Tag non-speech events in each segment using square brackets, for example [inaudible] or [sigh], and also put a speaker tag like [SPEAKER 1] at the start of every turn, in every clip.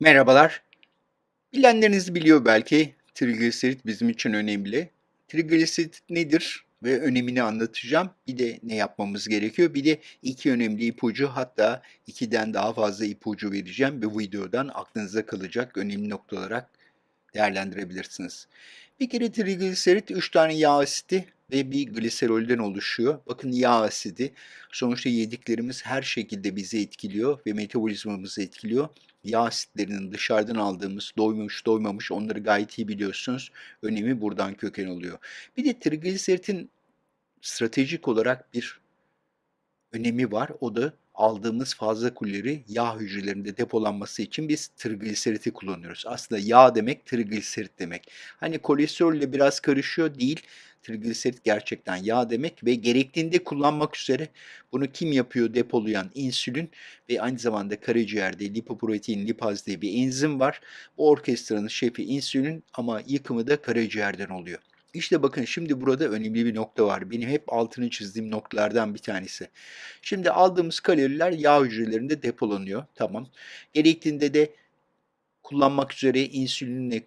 [SPEAKER 1] Merhabalar. Bilenleriniz biliyor belki trigliserit bizim için önemli. Trigliserit nedir ve önemini anlatacağım. Bir de ne yapmamız gerekiyor. Bir de iki önemli ipucu hatta ikiden daha fazla ipucu vereceğim. Bu videodan aklınıza kalacak önemli nokta olarak değerlendirebilirsiniz. Bir kere trigliserit 3 tane yağ asidi ve bir gliserolden oluşuyor. Bakın yağ asidi sonuçta yediklerimiz her şekilde bizi etkiliyor ve metabolizmamızı etkiliyor. Yağ asitlerinin dışarıdan aldığımız doymamış doymamış onları gayet iyi biliyorsunuz. Önemi buradan köken oluyor. Bir de trigliseritin stratejik olarak bir önemi var. O da aldığımız fazla kulleri yağ hücrelerinde depolanması için biz trigliseriti kullanıyoruz. Aslında yağ demek trigliserit demek. Hani kolesterol ile biraz karışıyor değil. Trigliserit gerçekten yağ demek ve gerektiğinde kullanmak üzere bunu kim yapıyor depolayan insülin ve aynı zamanda karaciğerde lipoprotein lipaz diye bir enzim var. Bu orkestranın şefi insülin ama yıkımı da karaciğerden oluyor. İşte bakın şimdi burada önemli bir nokta var. Benim hep altını çizdiğim noktalardan bir tanesi. Şimdi aldığımız kaloriler yağ hücrelerinde depolanıyor. Tamam. Gerektiğinde de kullanmak üzere insülinle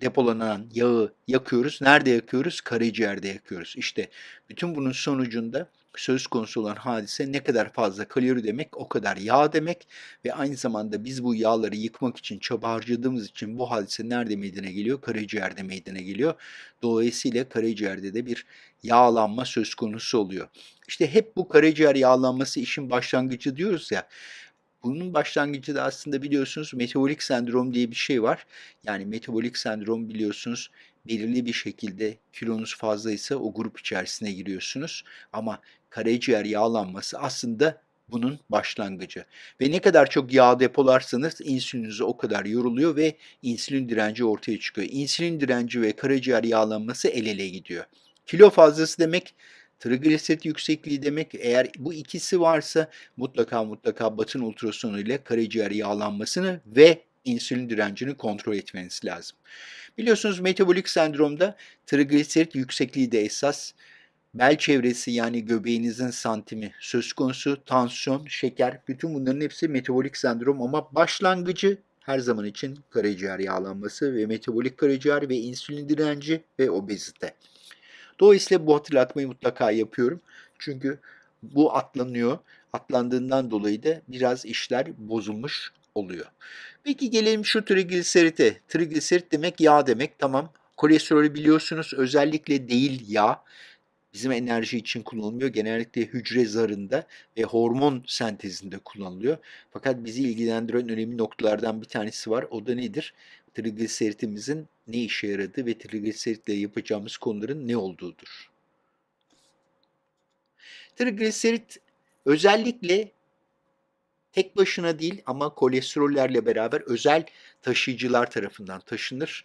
[SPEAKER 1] depolanan yağı yakıyoruz. Nerede yakıyoruz? Karaciğerde yakıyoruz. İşte bütün bunun sonucunda söz konusu olan hadise ne kadar fazla kalori demek o kadar yağ demek ve aynı zamanda biz bu yağları yıkmak için çaba harcadığımız için bu hadise nerede meydana geliyor? Karaciğerde meydana geliyor. Dolayısıyla karaciğerde de bir yağlanma söz konusu oluyor. İşte hep bu karaciğer yağlanması işin başlangıcı diyoruz ya. Bunun başlangıcı da aslında biliyorsunuz metabolik sendrom diye bir şey var. Yani metabolik sendrom biliyorsunuz belirli bir şekilde kilonuz fazlaysa o grup içerisine giriyorsunuz. Ama karaciğer yağlanması aslında bunun başlangıcı. Ve ne kadar çok yağ depolarsanız insülününüz o kadar yoruluyor ve insülin direnci ortaya çıkıyor. İnsülin direnci ve karaciğer yağlanması el ele gidiyor. Kilo fazlası demek trigliserit yüksekliği demek. Eğer bu ikisi varsa mutlaka mutlaka batın ultrasonu ile karaciğer yağlanmasını ve insülin direncini kontrol etmeniz lazım. Biliyorsunuz metabolik sendromda trigliserit yüksekliği de esas bel çevresi yani göbeğinizin santimi söz konusu, tansiyon, şeker bütün bunların hepsi metabolik sendrom ama başlangıcı her zaman için karaciğer yağlanması ve metabolik karaciğer ve insülin direnci ve obezite. Dolayısıyla bu hatırlatmayı mutlaka yapıyorum. Çünkü bu atlanıyor. Atlandığından dolayı da biraz işler bozulmuş oluyor. Peki gelelim şu trigliserite. Trigliserit demek yağ demek tamam. Kolesterolü biliyorsunuz özellikle değil yağ. Bizim enerji için kullanılmıyor. Genellikle hücre zarında ve hormon sentezinde kullanılıyor. Fakat bizi ilgilendiren önemli noktalardan bir tanesi var. O da nedir? Trigliseritimizin ne işe yaradığı ve trigliseritle yapacağımız konuların ne olduğudur. Trigliserit özellikle tek başına değil ama kolesterollerle beraber özel taşıyıcılar tarafından taşınır.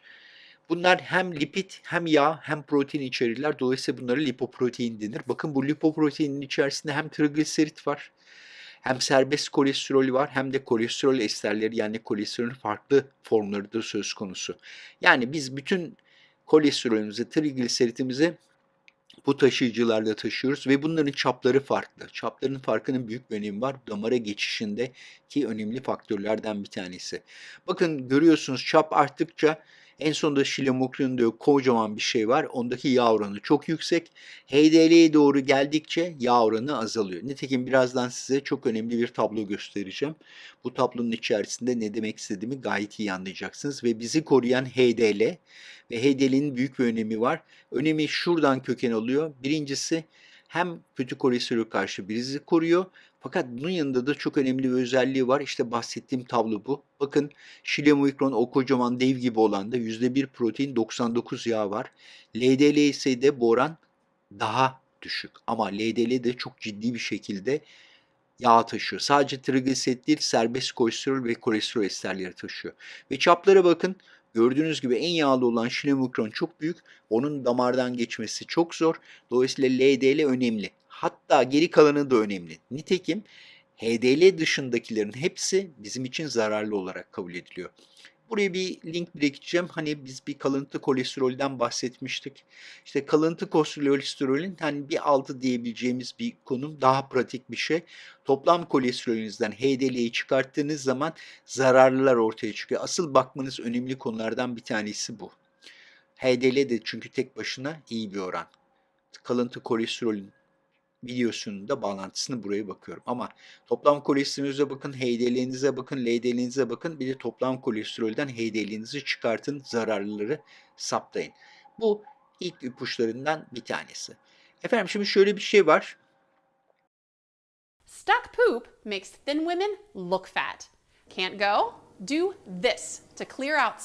[SPEAKER 1] Bunlar hem lipid hem yağ hem protein içerirler. Dolayısıyla bunlara lipoprotein denir. Bakın bu lipoproteinin içerisinde hem trigliserit var hem serbest kolesterol var hem de kolesterol esterleri yani kolesterolün farklı formları da söz konusu. Yani biz bütün kolesterolümüzü, trigliseritimizi bu taşıyıcılarla taşıyoruz ve bunların çapları farklı. Çapların farkının büyük bir önemi var. Damara geçişindeki önemli faktörlerden bir tanesi. Bakın görüyorsunuz çap arttıkça en sonunda Şilemokrin diyor kocaman bir şey var. Ondaki yağ oranı çok yüksek. HDL'ye doğru geldikçe yağ oranı azalıyor. Nitekim birazdan size çok önemli bir tablo göstereceğim. Bu tablonun içerisinde ne demek istediğimi gayet iyi anlayacaksınız. Ve bizi koruyan HDL ve HDL'in büyük bir önemi var. Önemi şuradan köken alıyor. Birincisi hem kötü kolesterol karşı bizi koruyor fakat bunun yanında da çok önemli bir özelliği var. İşte bahsettiğim tablo bu. Bakın şilemoikron o kocaman dev gibi olan da %1 protein 99 yağ var. LDL ise de bu oran daha düşük. Ama LDL de çok ciddi bir şekilde yağ taşıyor. Sadece trigliserit değil serbest kolesterol ve kolesterol esterleri taşıyor. Ve çaplara bakın Gördüğünüz gibi en yağlı olan şinomikron çok büyük. Onun damardan geçmesi çok zor. Dolayısıyla LDL önemli. Hatta geri kalanı da önemli. Nitekim HDL dışındakilerin hepsi bizim için zararlı olarak kabul ediliyor. Buraya bir link bırakacağım. Hani biz bir kalıntı kolesterolden bahsetmiştik. İşte kalıntı kolesterolün hani bir altı diyebileceğimiz bir konum. Daha pratik bir şey. Toplam kolesterolünüzden HDL'yi çıkarttığınız zaman zararlılar ortaya çıkıyor. Asıl bakmanız önemli konulardan bir tanesi bu. HDL de çünkü tek başına iyi bir oran. Kalıntı kolesterolün videosunun da bağlantısını buraya bakıyorum. Ama toplam kolesterolünüze bakın, HDL'nize bakın, LDL'nize bakın. Bir de toplam kolesterolden HDL'nizi çıkartın, zararlıları saptayın. Bu ilk ipuçlarından bir tanesi. Efendim şimdi şöyle bir şey var. Stuck poop makes thin women look fat. Can't go? Do this to clear out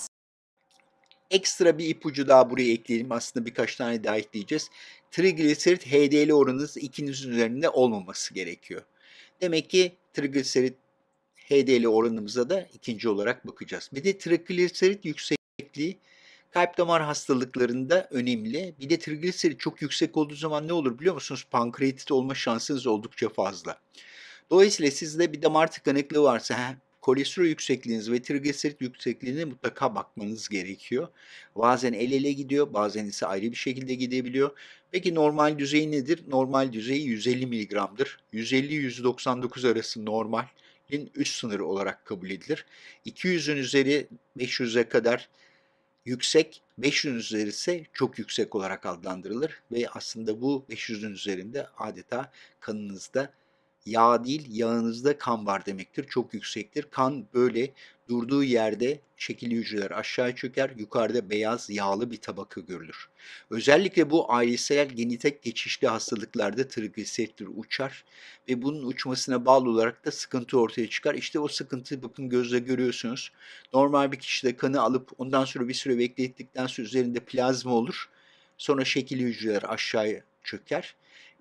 [SPEAKER 1] ekstra bir ipucu daha buraya ekleyelim. Aslında birkaç tane daha ekleyeceğiz trigliserit HDL oranınız 2'nin üzerinde olmaması gerekiyor. Demek ki trigliserit HDL oranımıza da ikinci olarak bakacağız. Bir de trigliserit yüksekliği kalp damar hastalıklarında önemli. Bir de trigliserit çok yüksek olduğu zaman ne olur biliyor musunuz? Pankreatit olma şansınız oldukça fazla. Dolayısıyla sizde bir damar tıkanıklığı varsa kolesterol yüksekliğiniz ve trigliserit yüksekliğine mutlaka bakmanız gerekiyor. Bazen el ele gidiyor, bazen ise ayrı bir şekilde gidebiliyor. Peki normal düzey nedir? Normal düzeyi 150 mg'dır. 150-199 arası normalin üst sınırı olarak kabul edilir. 200'ün üzeri 500'e kadar yüksek, 500'ün üzeri ise çok yüksek olarak adlandırılır ve aslında bu 500'ün üzerinde adeta kanınızda yağ değil yağınızda kan var demektir. Çok yüksektir. Kan böyle durduğu yerde şekilli hücreler aşağı çöker, yukarıda beyaz yağlı bir tabaka görülür. Özellikle bu ailesel genitek geçişli hastalıklarda trigliseritler uçar ve bunun uçmasına bağlı olarak da sıkıntı ortaya çıkar. İşte o sıkıntı, bakın gözle görüyorsunuz. Normal bir kişide kanı alıp ondan sonra bir süre beklettikten sonra üzerinde plazma olur. Sonra şekilli hücreler aşağıya çöker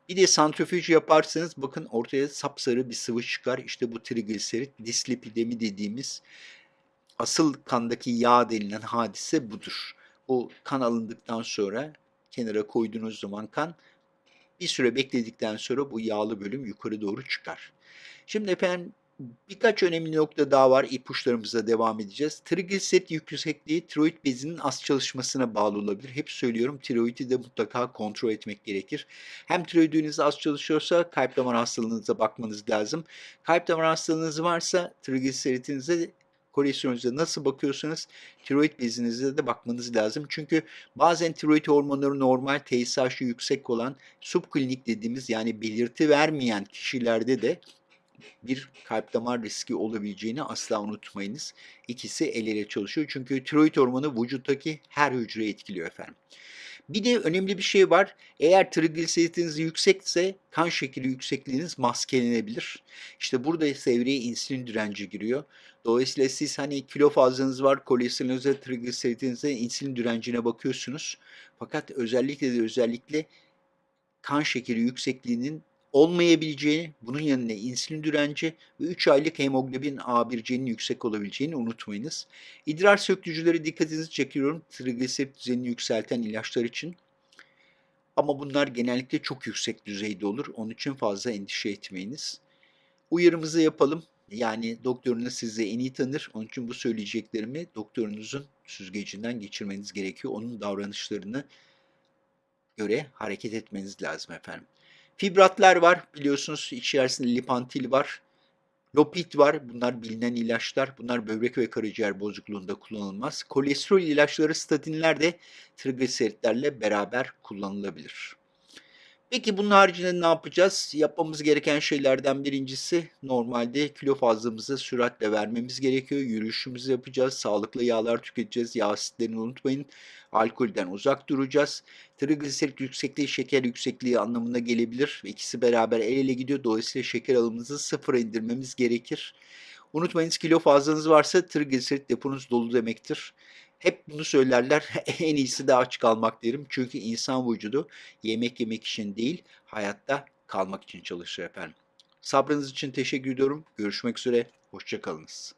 [SPEAKER 1] bir de santrifüj yaparsanız bakın ortaya sapsarı bir sıvı çıkar. İşte bu trigliserit dislipidemi dediğimiz asıl kandaki yağ denilen hadise budur. O kan alındıktan sonra kenara koyduğunuz zaman kan bir süre bekledikten sonra bu yağlı bölüm yukarı doğru çıkar. Şimdi efendim Birkaç önemli nokta daha var. İpuçlarımıza devam edeceğiz. Trigliserit yüksekliği tiroid bezinin az çalışmasına bağlı olabilir. Hep söylüyorum tiroidi de mutlaka kontrol etmek gerekir. Hem tiroidiniz az çalışıyorsa kalp damar hastalığınıza bakmanız lazım. Kalp damar hastalığınız varsa trigliseritinize kolesterolünüze nasıl bakıyorsanız tiroid bezinize de bakmanız lazım. Çünkü bazen tiroid hormonları normal TSH'ı yüksek olan subklinik dediğimiz yani belirti vermeyen kişilerde de bir kalp damar riski olabileceğini asla unutmayınız. İkisi el ele çalışıyor çünkü tiroid hormonu vücuttaki her hücre etkiliyor efendim. Bir de önemli bir şey var. Eğer trigliseritiniz yüksekse kan şekeri yüksekliğiniz maskelenebilir. İşte burada sevreye insülin direnci giriyor. Dolayısıyla siz hani kilo fazlanız var, kolesterolünüze, trigliseritinize, insülin direncine bakıyorsunuz. Fakat özellikle de özellikle kan şekeri yüksekliğinin olmayabileceğini, bunun yanında insülin direnci ve 3 aylık hemoglobin A1C'nin yüksek olabileceğini unutmayınız. İdrar söktücüleri dikkatinizi çekiyorum. Trigliserit düzenini yükselten ilaçlar için. Ama bunlar genellikle çok yüksek düzeyde olur. Onun için fazla endişe etmeyiniz. Uyarımızı yapalım. Yani doktorunuz sizi en iyi tanır. Onun için bu söyleyeceklerimi doktorunuzun süzgecinden geçirmeniz gerekiyor. Onun davranışlarını göre hareket etmeniz lazım efendim. Fibratlar var biliyorsunuz içerisinde lipantil var. Lopit var. Bunlar bilinen ilaçlar. Bunlar böbrek ve karaciğer bozukluğunda kullanılmaz. Kolesterol ilaçları statinler de trigliseritlerle beraber kullanılabilir. Peki bunun haricinde ne yapacağız? Yapmamız gereken şeylerden birincisi normalde kilo fazlamızı süratle vermemiz gerekiyor. Yürüyüşümüzü yapacağız, sağlıklı yağlar tüketeceğiz, yağ asitlerini unutmayın. Alkolden uzak duracağız. Trigliserit yüksekliği şeker yüksekliği anlamına gelebilir. İkisi beraber el ele gidiyor. Dolayısıyla şeker alımımızı sıfıra indirmemiz gerekir. Unutmayınız kilo fazlanız varsa trigliserit deponuz dolu demektir. Hep bunu söylerler. [laughs] en iyisi de aç kalmak derim. Çünkü insan vücudu yemek yemek için değil, hayatta kalmak için çalışır efendim. Sabrınız için teşekkür ediyorum. Görüşmek üzere. Hoşçakalınız.